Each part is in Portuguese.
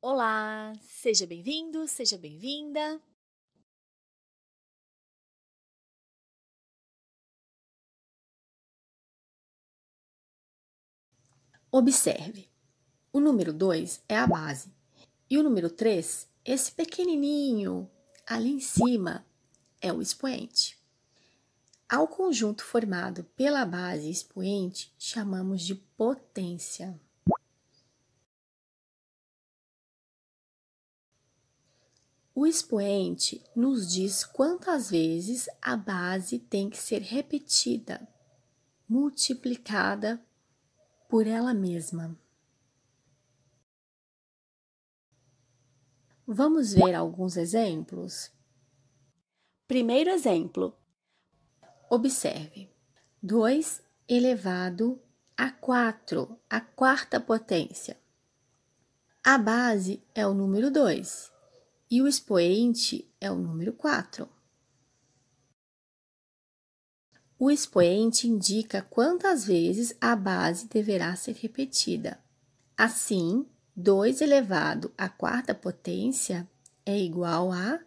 Olá, seja bem-vindo, seja bem-vinda. Observe. O número 2 é a base e o número 3, esse pequenininho ali em cima, é o expoente. Ao conjunto formado pela base expoente, chamamos de potência. O expoente nos diz quantas vezes a base tem que ser repetida, multiplicada por ela mesma. Vamos ver alguns exemplos? Primeiro exemplo. Observe. 2 elevado a 4, a quarta potência. A base é o número 2 e o expoente é o número 4. O expoente indica quantas vezes a base deverá ser repetida. Assim, 2 elevado à quarta potência é igual a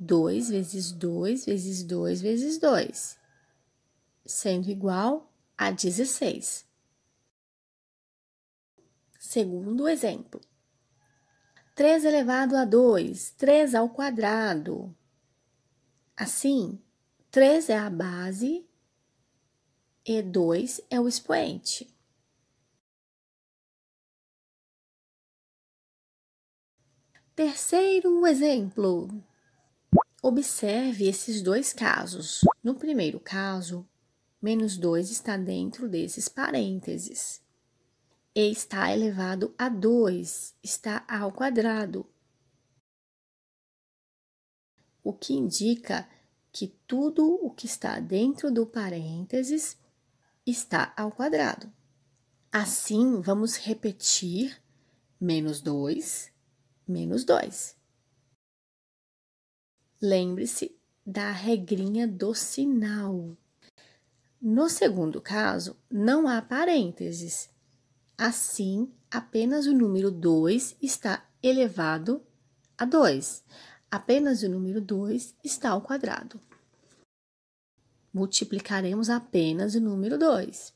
2 vezes 2 vezes 2 vezes 2, sendo igual a 16. Segundo exemplo, 3 elevado a 2, 3 ao quadrado. Assim, 3 é a base e 2 é o expoente. Terceiro exemplo. Observe esses dois casos. No primeiro caso, menos 2 está dentro desses parênteses e está elevado a 2, está ao quadrado, o que indica que tudo o que está dentro do parênteses está ao quadrado. Assim, vamos repetir menos 2, menos 2. Lembre-se da regrinha do sinal. No segundo caso, não há parênteses, Assim, apenas o número 2 está elevado a 2. Apenas o número 2 está ao quadrado. Multiplicaremos apenas o número 2.